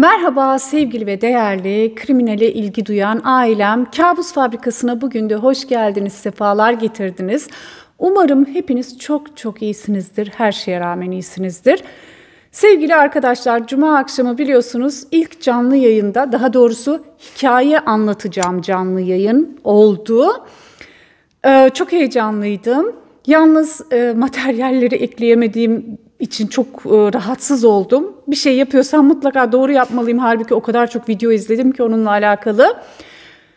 Merhaba sevgili ve değerli kriminale ilgi duyan ailem. Kabus Fabrikası'na bugün de hoş geldiniz, sefalar getirdiniz. Umarım hepiniz çok çok iyisinizdir, her şeye rağmen iyisinizdir. Sevgili arkadaşlar, cuma akşamı biliyorsunuz ilk canlı yayında, daha doğrusu hikaye anlatacağım canlı yayın oldu. Ee, çok heyecanlıydım. Yalnız e, materyalleri ekleyemediğim için çok e, rahatsız oldum. Bir şey yapıyorsam mutlaka doğru yapmalıyım. Halbuki o kadar çok video izledim ki onunla alakalı.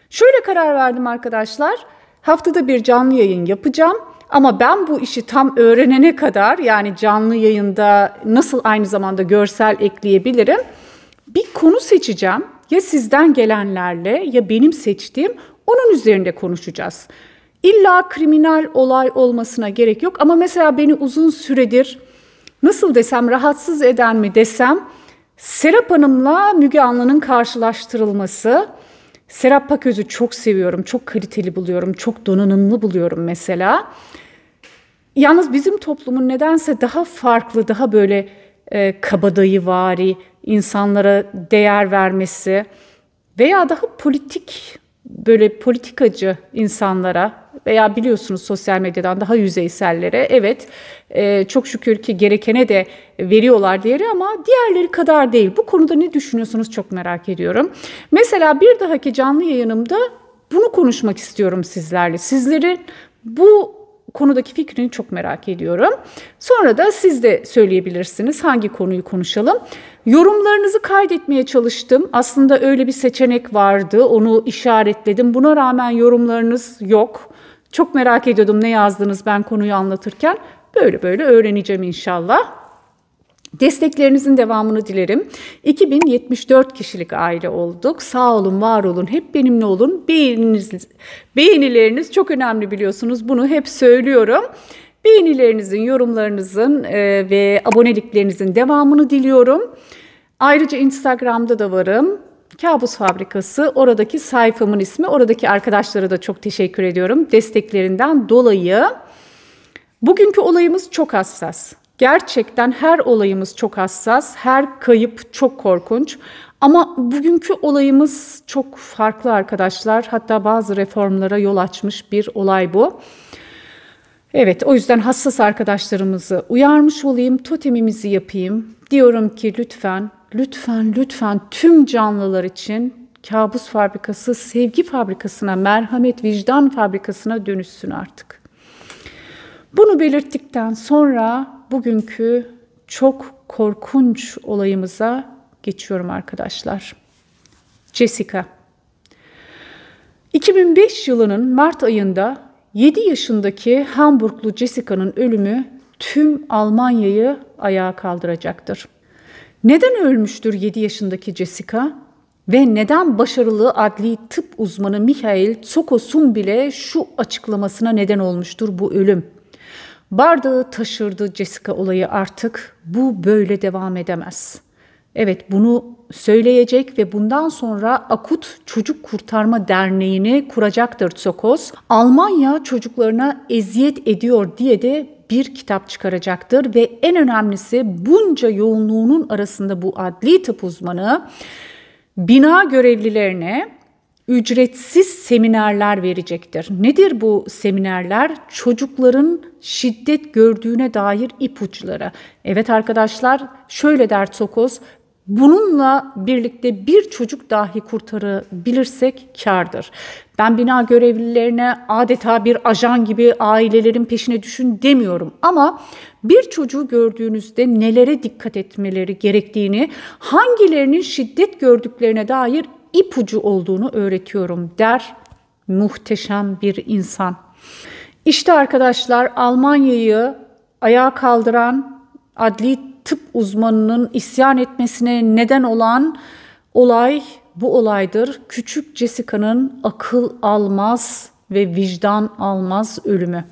Şöyle karar verdim arkadaşlar. Haftada bir canlı yayın yapacağım. Ama ben bu işi tam öğrenene kadar yani canlı yayında nasıl aynı zamanda görsel ekleyebilirim? Bir konu seçeceğim. Ya sizden gelenlerle ya benim seçtiğim onun üzerinde konuşacağız. İlla kriminal olay olmasına gerek yok ama mesela beni uzun süredir nasıl desem rahatsız eden mi desem Serap Hanım'la Müge Anlı'nın karşılaştırılması. Serap Paköz'ü çok seviyorum, çok kaliteli buluyorum, çok donanımlı buluyorum mesela. Yalnız bizim toplumun nedense daha farklı, daha böyle e, kabadayıvari, insanlara değer vermesi veya daha politik böyle politikacı insanlara veya biliyorsunuz sosyal medyadan daha yüzeysellere evet e, çok şükür ki gerekene de veriyorlar diğeri ama diğerleri kadar değil. Bu konuda ne düşünüyorsunuz çok merak ediyorum. Mesela bir dahaki canlı yayınımda bunu konuşmak istiyorum sizlerle. Sizlerin bu konudaki fikrini çok merak ediyorum. Sonra da siz de söyleyebilirsiniz hangi konuyu konuşalım. Yorumlarınızı kaydetmeye çalıştım. Aslında öyle bir seçenek vardı. Onu işaretledim. Buna rağmen yorumlarınız yok. Çok merak ediyordum ne yazdınız ben konuyu anlatırken. Böyle böyle öğreneceğim inşallah. Desteklerinizin devamını dilerim. 2074 kişilik aile olduk. Sağ olun, var olun, hep benimle olun. Beğeniniz, beğenileriniz çok önemli biliyorsunuz. Bunu hep söylüyorum. Beğenilerinizin, yorumlarınızın e, ve aboneliklerinizin devamını diliyorum. Ayrıca Instagram'da da varım. Kabus Fabrikası oradaki sayfamın ismi. Oradaki arkadaşlara da çok teşekkür ediyorum desteklerinden dolayı. Bugünkü olayımız çok hassas. Gerçekten her olayımız çok hassas, her kayıp çok korkunç. Ama bugünkü olayımız çok farklı arkadaşlar. Hatta bazı reformlara yol açmış bir olay bu. Evet o yüzden hassas arkadaşlarımızı uyarmış olayım, totemimizi yapayım. Diyorum ki lütfen, lütfen, lütfen tüm canlılar için kabus fabrikası sevgi fabrikasına, merhamet vicdan fabrikasına dönüşsün artık. Bunu belirttikten sonra bugünkü çok korkunç olayımıza geçiyorum arkadaşlar. Jessica 2005 yılının Mart ayında 7 yaşındaki Hamburglu Jessica'nın ölümü tüm Almanya'yı ayağa kaldıracaktır. Neden ölmüştür 7 yaşındaki Jessica? Ve neden başarılı adli tıp uzmanı Michael Tsokos'un bile şu açıklamasına neden olmuştur bu ölüm? Bardağı taşırdı Jessica olayı artık. Bu böyle devam edemez. Evet bunu söyleyecek ve bundan sonra Akut Çocuk Kurtarma Derneği'ni kuracaktır Tsokos. Almanya çocuklarına eziyet ediyor diye de bir kitap çıkaracaktır ve en önemlisi bunca yoğunluğunun arasında bu adli tıp uzmanı bina görevlilerine ücretsiz seminerler verecektir. Nedir bu seminerler? Çocukların şiddet gördüğüne dair ipuçları. Evet arkadaşlar şöyle der Sokoz, bununla birlikte bir çocuk dahi kurtarabilirsek kardır. Ben bina görevlilerine adeta bir ajan gibi ailelerin peşine düşün demiyorum ama bir çocuğu gördüğünüzde nelere dikkat etmeleri gerektiğini, hangilerinin şiddet gördüklerine dair ipucu olduğunu öğretiyorum der muhteşem bir insan. İşte arkadaşlar Almanya'yı ayağa kaldıran adli tıp uzmanının isyan etmesine neden olan olay bu olaydır. Küçük Jessica'nın akıl almaz ve vicdan almaz ölümü.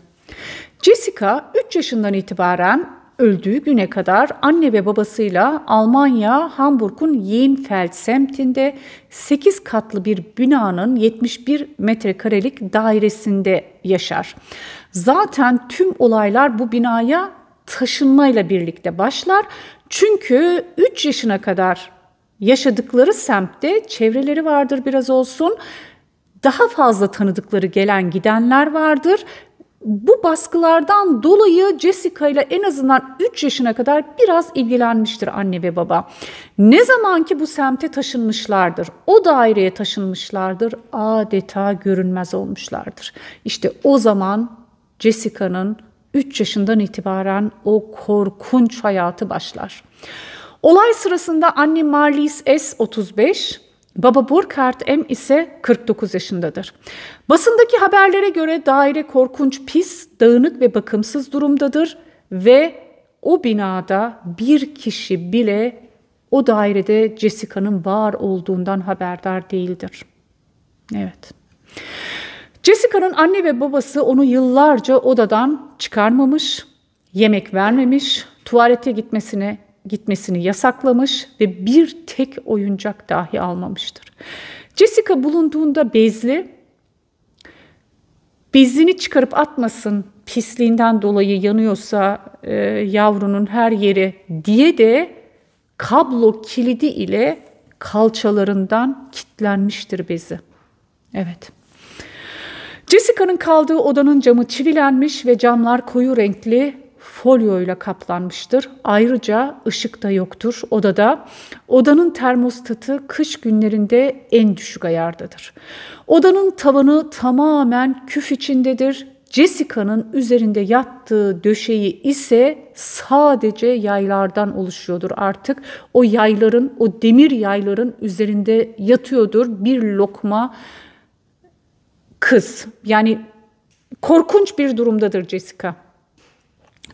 Jessica 3 yaşından itibaren öldüğü güne kadar anne ve babasıyla Almanya Hamburg'un Yeinfeld semtinde 8 katlı bir binanın 71 metrekarelik dairesinde yaşar. Zaten tüm olaylar bu binaya taşınmayla birlikte başlar. Çünkü 3 yaşına kadar yaşadıkları semtte çevreleri vardır biraz olsun. Daha fazla tanıdıkları gelen gidenler vardır bu baskılardan dolayı Jessica ile en azından 3 yaşına kadar biraz ilgilenmiştir anne ve baba. Ne zaman ki bu semte taşınmışlardır, o daireye taşınmışlardır, adeta görünmez olmuşlardır. İşte o zaman Jessica'nın 3 yaşından itibaren o korkunç hayatı başlar. Olay sırasında anne Marlies S35 Baba Burkhard M ise 49 yaşındadır. Basındaki haberlere göre daire korkunç, pis, dağınık ve bakımsız durumdadır ve o binada bir kişi bile o dairede Jessica'nın var olduğundan haberdar değildir. Evet. Jessica'nın anne ve babası onu yıllarca odadan çıkarmamış, yemek vermemiş, tuvalete gitmesine gitmesini yasaklamış ve bir tek oyuncak dahi almamıştır. Jessica bulunduğunda bezli, bezini çıkarıp atmasın pisliğinden dolayı yanıyorsa e, yavrunun her yeri diye de kablo kilidi ile kalçalarından kitlenmiştir bezi. Evet. Jessica'nın kaldığı odanın camı çivilenmiş ve camlar koyu renkli folyoyla kaplanmıştır. Ayrıca ışık da yoktur odada. Odanın termostatı kış günlerinde en düşük ayardadır. Odanın tavanı tamamen küf içindedir. Jessica'nın üzerinde yattığı döşeği ise sadece yaylardan oluşuyordur artık. O yayların, o demir yayların üzerinde yatıyordur bir lokma kız. Yani korkunç bir durumdadır Jessica.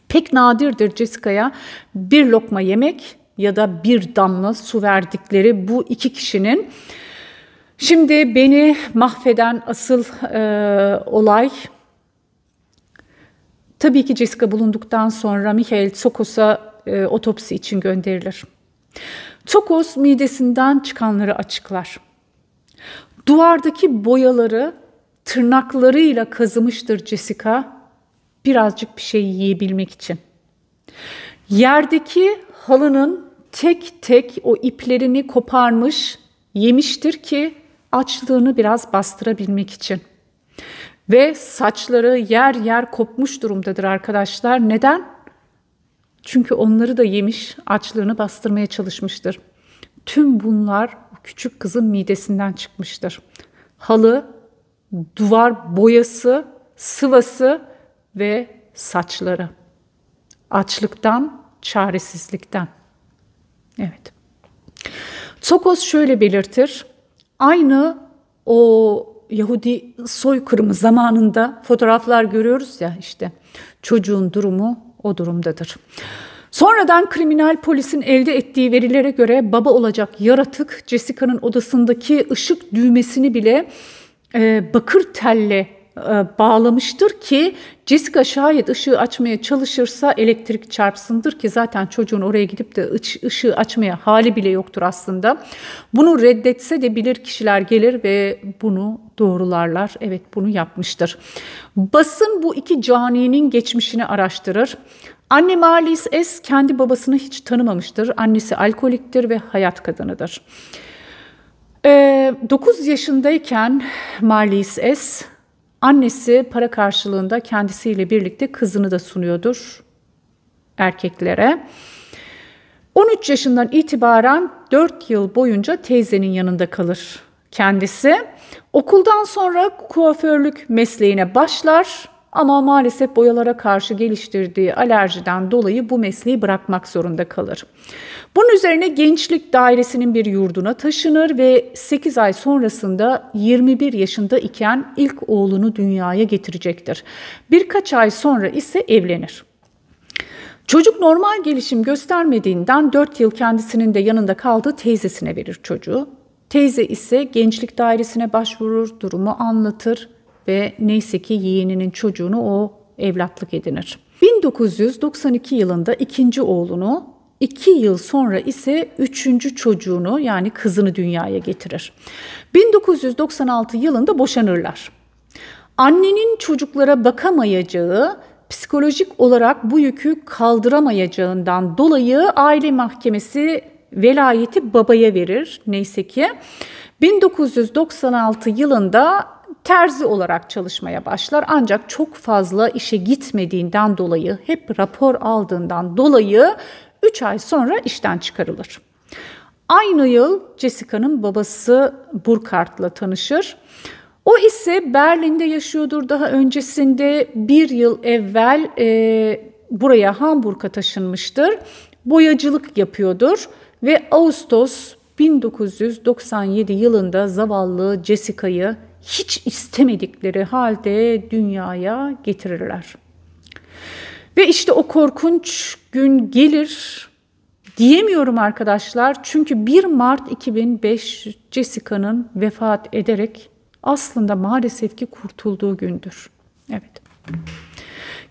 Pek nadirdir Jessica'ya bir lokma yemek ya da bir damla su verdikleri bu iki kişinin. Şimdi beni mahveden asıl e, olay tabii ki Jessica bulunduktan sonra Michael Sokos'a e, otopsi için gönderilir. Sokos midesinden çıkanları açıklar. Duvardaki boyaları tırnaklarıyla kazımıştır Jessica Birazcık bir şey yiyebilmek için. Yerdeki halının tek tek o iplerini koparmış, yemiştir ki açlığını biraz bastırabilmek için. Ve saçları yer yer kopmuş durumdadır arkadaşlar. Neden? Çünkü onları da yemiş, açlığını bastırmaya çalışmıştır. Tüm bunlar küçük kızın midesinden çıkmıştır. Halı, duvar boyası, sıvası ve saçları. Açlıktan, çaresizlikten. Evet. Tsokos şöyle belirtir. Aynı o Yahudi soykırımı zamanında fotoğraflar görüyoruz ya işte çocuğun durumu o durumdadır. Sonradan kriminal polisin elde ettiği verilere göre baba olacak yaratık Jessica'nın odasındaki ışık düğmesini bile e, bakır telle e, bağlamıştır ki Jessica şayet ışığı açmaya çalışırsa elektrik çarpsındır ki zaten çocuğun oraya gidip de ışığı açmaya hali bile yoktur aslında. Bunu reddetse de bilir kişiler gelir ve bunu doğrularlar. Evet bunu yapmıştır. Basın bu iki caninin geçmişini araştırır. Anne Marlies S. kendi babasını hiç tanımamıştır. Annesi alkoliktir ve hayat kadınıdır. E, ee, 9 yaşındayken Marlies S. Annesi para karşılığında kendisiyle birlikte kızını da sunuyordur erkeklere. 13 yaşından itibaren 4 yıl boyunca teyzenin yanında kalır kendisi. Okuldan sonra kuaförlük mesleğine başlar. Ama maalesef boyalara karşı geliştirdiği alerjiden dolayı bu mesleği bırakmak zorunda kalır. Bunun üzerine gençlik dairesinin bir yurduna taşınır ve 8 ay sonrasında 21 yaşında iken ilk oğlunu dünyaya getirecektir. Birkaç ay sonra ise evlenir. Çocuk normal gelişim göstermediğinden 4 yıl kendisinin de yanında kaldığı teyzesine verir çocuğu. Teyze ise gençlik dairesine başvurur, durumu anlatır ve neyse ki yeğeninin çocuğunu o evlatlık edinir. 1992 yılında ikinci oğlunu, iki yıl sonra ise üçüncü çocuğunu yani kızını dünyaya getirir. 1996 yılında boşanırlar. Annenin çocuklara bakamayacağı psikolojik olarak bu yükü kaldıramayacağından dolayı aile mahkemesi velayeti babaya verir neyse ki. 1996 yılında terzi olarak çalışmaya başlar ancak çok fazla işe gitmediğinden dolayı hep rapor aldığından dolayı 3 ay sonra işten çıkarılır. Aynı yıl Jessica'nın babası Burkhardt'la tanışır. O ise Berlin'de yaşıyordur daha öncesinde bir yıl evvel e, buraya Hamburg'a taşınmıştır. Boyacılık yapıyordur ve Ağustos 1997 yılında zavallı Jessica'yı hiç istemedikleri halde dünyaya getirirler. Ve işte o korkunç gün gelir diyemiyorum arkadaşlar. Çünkü 1 Mart 2005 Jessica'nın vefat ederek aslında maalesef ki kurtulduğu gündür. Evet.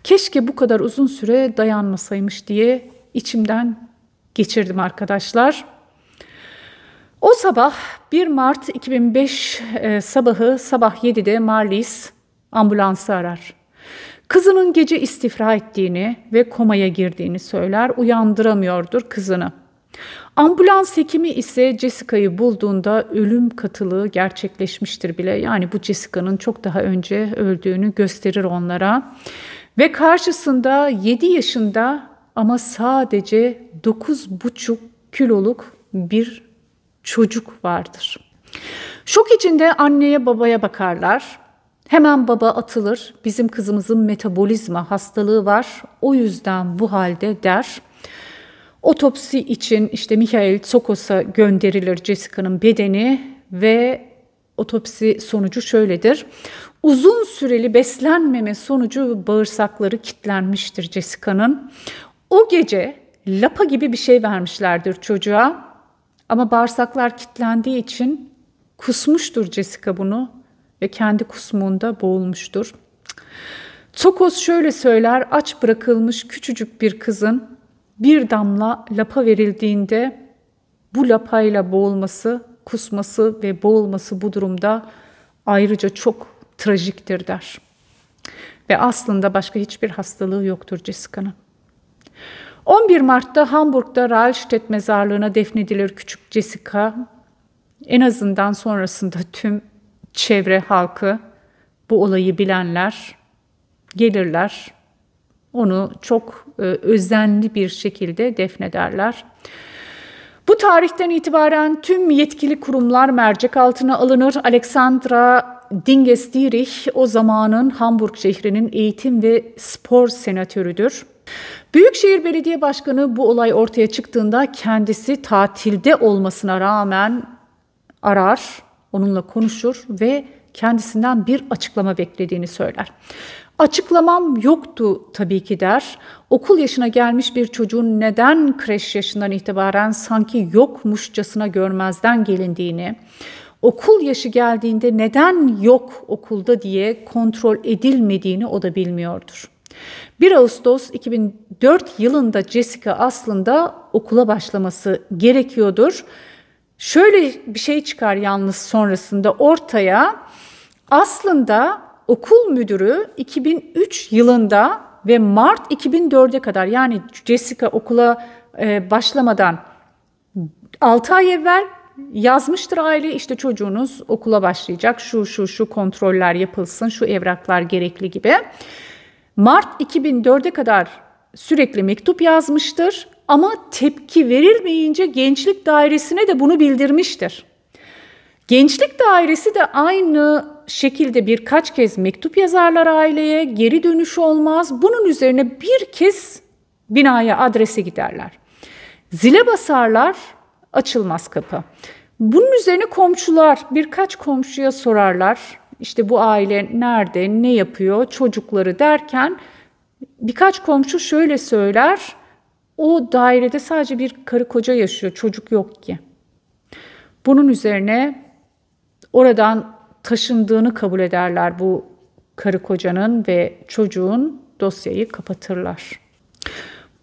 Keşke bu kadar uzun süre dayanmasaymış diye içimden geçirdim arkadaşlar. O sabah 1 Mart 2005 e, sabahı sabah 7'de Marlis ambulansı arar. Kızının gece istifra ettiğini ve komaya girdiğini söyler, uyandıramıyordur kızını. Ambulans hekimi ise Jessica'yı bulduğunda ölüm katılığı gerçekleşmiştir bile. Yani bu Jessica'nın çok daha önce öldüğünü gösterir onlara. Ve karşısında 7 yaşında ama sadece 9,5 kiloluk bir çocuk vardır. Şok içinde anneye babaya bakarlar. Hemen baba atılır. Bizim kızımızın metabolizma hastalığı var. O yüzden bu halde der. Otopsi için işte Mihail Sokos'a gönderilir Jessica'nın bedeni ve otopsi sonucu şöyledir. Uzun süreli beslenmeme sonucu bağırsakları kitlenmiştir Jessica'nın. O gece lapa gibi bir şey vermişlerdir çocuğa ama bağırsaklar kitlendiği için kusmuştur Jessica bunu ve kendi kusmuğunda boğulmuştur. Tsokos şöyle söyler, aç bırakılmış küçücük bir kızın bir damla lapa verildiğinde bu lapayla boğulması, kusması ve boğulması bu durumda ayrıca çok trajiktir der. Ve aslında başka hiçbir hastalığı yoktur Jessica'nın. 11 Mart'ta Hamburg'da Rahlstedt mezarlığına defnedilir küçük Jessica. En azından sonrasında tüm çevre halkı, bu olayı bilenler gelirler. Onu çok e, özenli bir şekilde defnederler. Bu tarihten itibaren tüm yetkili kurumlar mercek altına alınır. Alexandra Dinges Dirich o zamanın Hamburg şehrinin eğitim ve spor senatörüdür. Büyükşehir Belediye Başkanı bu olay ortaya çıktığında kendisi tatilde olmasına rağmen arar, onunla konuşur ve kendisinden bir açıklama beklediğini söyler. Açıklamam yoktu tabii ki der. Okul yaşına gelmiş bir çocuğun neden kreş yaşından itibaren sanki yokmuşçasına görmezden gelindiğini, okul yaşı geldiğinde neden yok okulda diye kontrol edilmediğini o da bilmiyordur. 1 Ağustos 2004 yılında Jessica aslında okula başlaması gerekiyordur. Şöyle bir şey çıkar yalnız sonrasında ortaya. Aslında okul müdürü 2003 yılında ve Mart 2004'e kadar yani Jessica okula e, başlamadan 6 ay evvel yazmıştır aile işte çocuğunuz okula başlayacak şu şu şu kontroller yapılsın şu evraklar gerekli gibi. Mart 2004'e kadar sürekli mektup yazmıştır ama tepki verilmeyince gençlik dairesine de bunu bildirmiştir. Gençlik dairesi de aynı şekilde birkaç kez mektup yazarlar aileye, geri dönüş olmaz. Bunun üzerine bir kez binaya adrese giderler. Zile basarlar, açılmaz kapı. Bunun üzerine komşular birkaç komşuya sorarlar işte bu aile nerede, ne yapıyor, çocukları derken birkaç komşu şöyle söyler. O dairede sadece bir karı koca yaşıyor, çocuk yok ki. Bunun üzerine oradan taşındığını kabul ederler bu karı kocanın ve çocuğun dosyayı kapatırlar.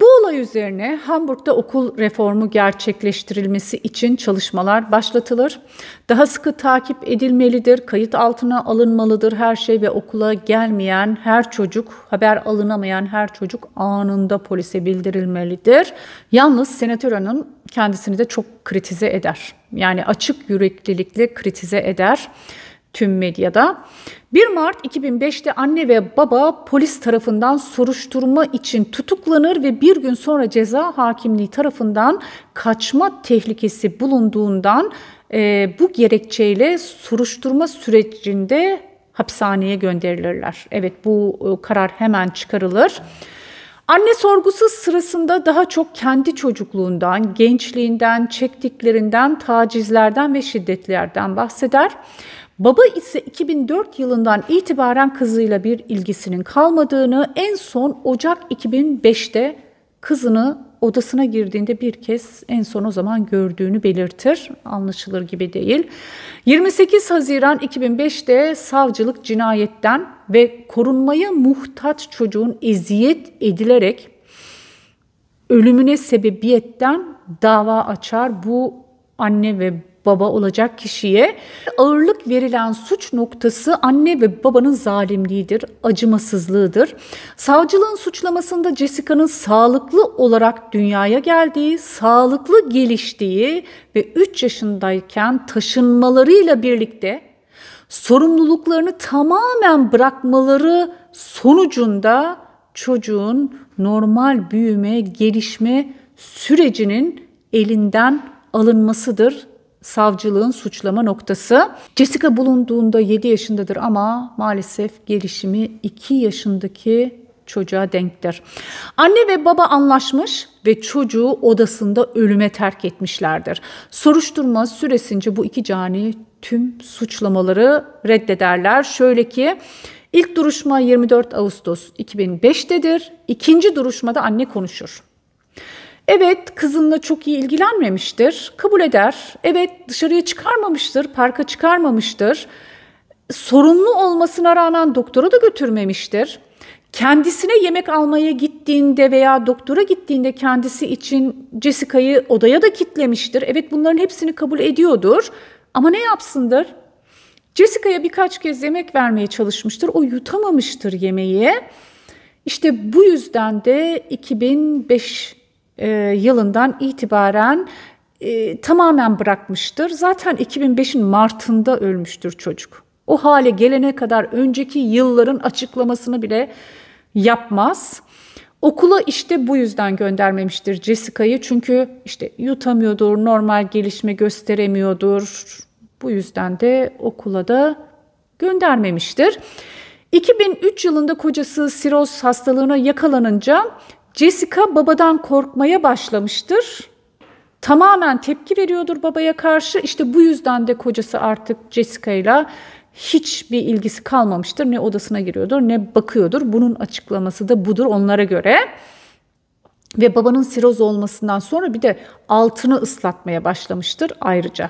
Bu olay üzerine Hamburg'da okul reformu gerçekleştirilmesi için çalışmalar başlatılır. Daha sıkı takip edilmelidir, kayıt altına alınmalıdır her şey ve okula gelmeyen her çocuk, haber alınamayan her çocuk anında polise bildirilmelidir. Yalnız senatör hanım kendisini de çok kritize eder. Yani açık yüreklilikle kritize eder tüm medyada. 1 Mart 2005'te anne ve baba polis tarafından soruşturma için tutuklanır ve bir gün sonra ceza hakimliği tarafından kaçma tehlikesi bulunduğundan e, bu gerekçeyle soruşturma sürecinde hapishaneye gönderilirler. Evet bu e, karar hemen çıkarılır. Anne sorgusu sırasında daha çok kendi çocukluğundan, gençliğinden, çektiklerinden, tacizlerden ve şiddetlerden bahseder. Baba ise 2004 yılından itibaren kızıyla bir ilgisinin kalmadığını, en son Ocak 2005'te kızını odasına girdiğinde bir kez en son o zaman gördüğünü belirtir. Anlaşılır gibi değil. 28 Haziran 2005'te savcılık cinayetten ve korunmaya muhtaç çocuğun eziyet edilerek ölümüne sebebiyetten dava açar. Bu anne ve baba olacak kişiye ağırlık verilen suç noktası anne ve babanın zalimliğidir, acımasızlığıdır. Savcılığın suçlamasında Jessica'nın sağlıklı olarak dünyaya geldiği, sağlıklı geliştiği ve 3 yaşındayken taşınmalarıyla birlikte sorumluluklarını tamamen bırakmaları sonucunda çocuğun normal büyüme, gelişme sürecinin elinden alınmasıdır savcılığın suçlama noktası. Jessica bulunduğunda 7 yaşındadır ama maalesef gelişimi 2 yaşındaki çocuğa denktir. Anne ve baba anlaşmış ve çocuğu odasında ölüme terk etmişlerdir. Soruşturma süresince bu iki cani tüm suçlamaları reddederler. Şöyle ki ilk duruşma 24 Ağustos 2005'tedir. İkinci duruşmada anne konuşur. Evet kızınla çok iyi ilgilenmemiştir, kabul eder. Evet dışarıya çıkarmamıştır, parka çıkarmamıştır. Sorunlu olmasına rağmen doktora da götürmemiştir. Kendisine yemek almaya gittiğinde veya doktora gittiğinde kendisi için Jessica'yı odaya da kitlemiştir. Evet bunların hepsini kabul ediyordur. Ama ne yapsındır? Jessica'ya birkaç kez yemek vermeye çalışmıştır. O yutamamıştır yemeği. İşte bu yüzden de 2005 e, yılından itibaren e, tamamen bırakmıştır. Zaten 2005'in Mart'ında ölmüştür çocuk. O hale gelene kadar önceki yılların açıklamasını bile yapmaz. Okula işte bu yüzden göndermemiştir Jessica'yı. Çünkü işte yutamıyordur, normal gelişme gösteremiyordur. Bu yüzden de okula da göndermemiştir. 2003 yılında kocası siroz hastalığına yakalanınca Jessica babadan korkmaya başlamıştır. Tamamen tepki veriyordur babaya karşı. İşte bu yüzden de kocası artık Jessica Jessica'yla hiçbir ilgisi kalmamıştır. Ne odasına giriyordur ne bakıyordur. Bunun açıklaması da budur onlara göre. Ve babanın siroz olmasından sonra bir de altını ıslatmaya başlamıştır ayrıca.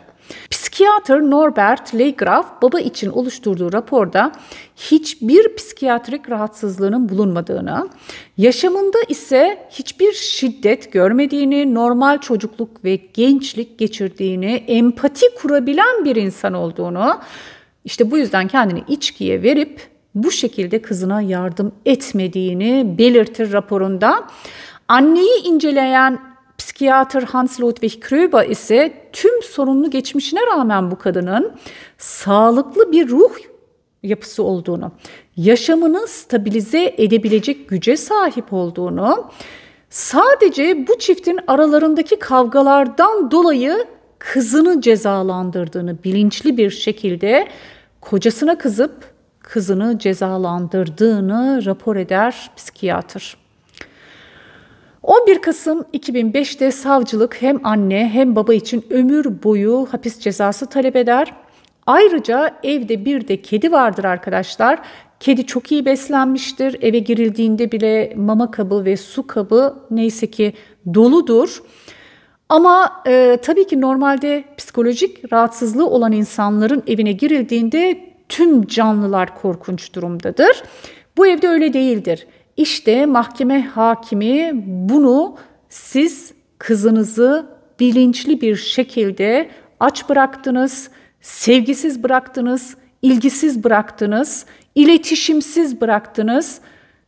Psik Psikiyatr Norbert Leigraf baba için oluşturduğu raporda hiçbir psikiyatrik rahatsızlığının bulunmadığını, yaşamında ise hiçbir şiddet görmediğini, normal çocukluk ve gençlik geçirdiğini, empati kurabilen bir insan olduğunu, işte bu yüzden kendini içkiye verip bu şekilde kızına yardım etmediğini belirtir raporunda. Anneyi inceleyen Psikiyatr Hans Ludwig Kröber ise tüm sorunlu geçmişine rağmen bu kadının sağlıklı bir ruh yapısı olduğunu, yaşamını stabilize edebilecek güce sahip olduğunu, sadece bu çiftin aralarındaki kavgalardan dolayı kızını cezalandırdığını bilinçli bir şekilde kocasına kızıp kızını cezalandırdığını rapor eder psikiyatr. 11 Kasım 2005'te savcılık hem anne hem baba için ömür boyu hapis cezası talep eder. Ayrıca evde bir de kedi vardır arkadaşlar. Kedi çok iyi beslenmiştir. Eve girildiğinde bile mama kabı ve su kabı neyse ki doludur. Ama e, tabii ki normalde psikolojik rahatsızlığı olan insanların evine girildiğinde tüm canlılar korkunç durumdadır. Bu evde öyle değildir. İşte mahkeme hakimi bunu siz kızınızı bilinçli bir şekilde aç bıraktınız, sevgisiz bıraktınız, ilgisiz bıraktınız, iletişimsiz bıraktınız,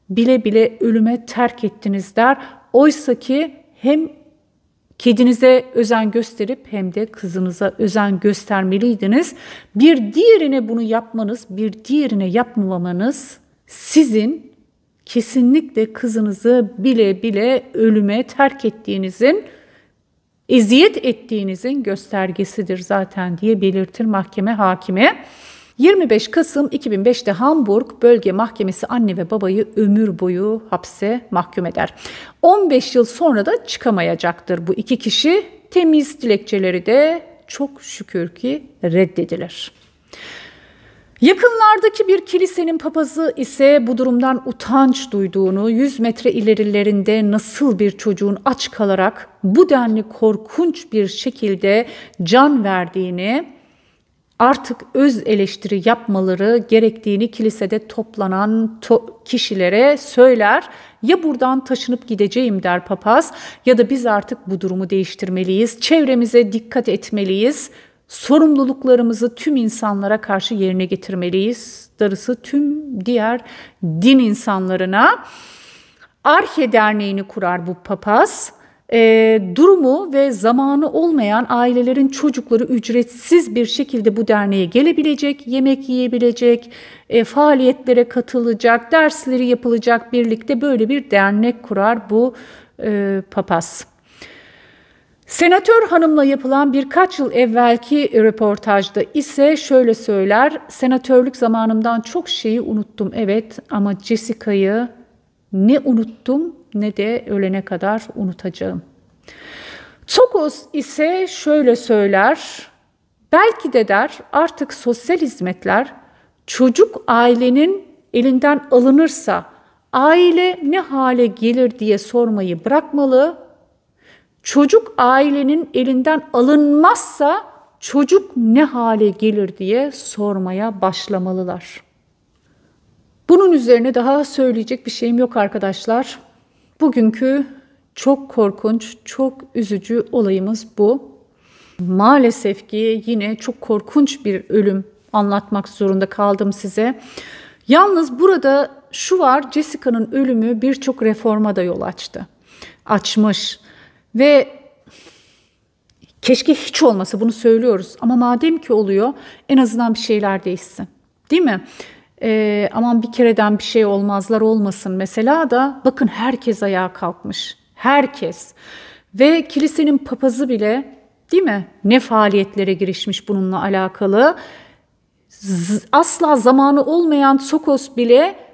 bile bile ölüme terk ettiniz der. Oysa ki hem kedinize özen gösterip hem de kızınıza özen göstermeliydiniz. Bir diğerine bunu yapmanız, bir diğerine yapmamanız sizin kesinlikle kızınızı bile bile ölüme terk ettiğinizin, eziyet ettiğinizin göstergesidir zaten diye belirtir mahkeme hakimi. 25 Kasım 2005'te Hamburg Bölge Mahkemesi anne ve babayı ömür boyu hapse mahkum eder. 15 yıl sonra da çıkamayacaktır bu iki kişi. Temiz dilekçeleri de çok şükür ki reddedilir. Yakınlardaki bir kilisenin papazı ise bu durumdan utanç duyduğunu, 100 metre ilerilerinde nasıl bir çocuğun aç kalarak bu denli korkunç bir şekilde can verdiğini, artık öz eleştiri yapmaları gerektiğini kilisede toplanan to kişilere söyler. Ya buradan taşınıp gideceğim der papaz ya da biz artık bu durumu değiştirmeliyiz. Çevremize dikkat etmeliyiz sorumluluklarımızı tüm insanlara karşı yerine getirmeliyiz. Darısı tüm diğer din insanlarına. Arke Derneği'ni kurar bu papaz. E, durumu ve zamanı olmayan ailelerin çocukları ücretsiz bir şekilde bu derneğe gelebilecek, yemek yiyebilecek, e, faaliyetlere katılacak, dersleri yapılacak birlikte böyle bir dernek kurar bu e, papaz. Senatör hanımla yapılan birkaç yıl evvelki röportajda ise şöyle söyler. Senatörlük zamanımdan çok şeyi unuttum evet ama Jessica'yı ne unuttum ne de ölene kadar unutacağım. Tsokos ise şöyle söyler. Belki de der artık sosyal hizmetler çocuk ailenin elinden alınırsa aile ne hale gelir diye sormayı bırakmalı çocuk ailenin elinden alınmazsa çocuk ne hale gelir diye sormaya başlamalılar. Bunun üzerine daha söyleyecek bir şeyim yok arkadaşlar. Bugünkü çok korkunç, çok üzücü olayımız bu. Maalesef ki yine çok korkunç bir ölüm anlatmak zorunda kaldım size. Yalnız burada şu var Jessica'nın ölümü birçok reforma da yol açtı. Açmış. Ve keşke hiç olmasa bunu söylüyoruz ama madem ki oluyor en azından bir şeyler değişsin. Değil mi? Ee, aman bir kereden bir şey olmazlar olmasın mesela da bakın herkes ayağa kalkmış. Herkes. Ve kilisenin papazı bile değil mi? Ne faaliyetlere girişmiş bununla alakalı. Z asla zamanı olmayan Sokos bile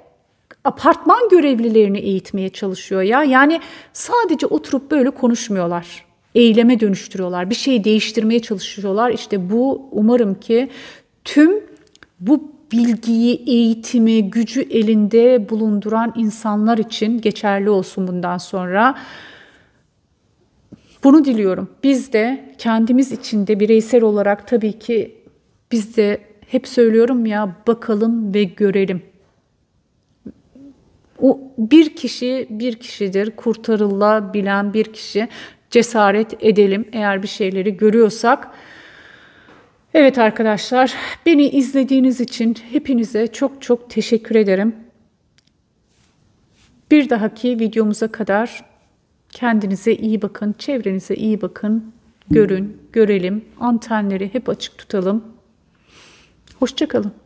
apartman görevlilerini eğitmeye çalışıyor ya. Yani sadece oturup böyle konuşmuyorlar. Eyleme dönüştürüyorlar. Bir şeyi değiştirmeye çalışıyorlar. İşte bu umarım ki tüm bu bilgiyi, eğitimi, gücü elinde bulunduran insanlar için geçerli olsun bundan sonra. Bunu diliyorum. Biz de kendimiz için de bireysel olarak tabii ki biz de hep söylüyorum ya bakalım ve görelim o bir kişi bir kişidir. Kurtarılabilen bir kişi. Cesaret edelim eğer bir şeyleri görüyorsak. Evet arkadaşlar, beni izlediğiniz için hepinize çok çok teşekkür ederim. Bir dahaki videomuza kadar kendinize iyi bakın, çevrenize iyi bakın. Görün, görelim, antenleri hep açık tutalım. Hoşçakalın.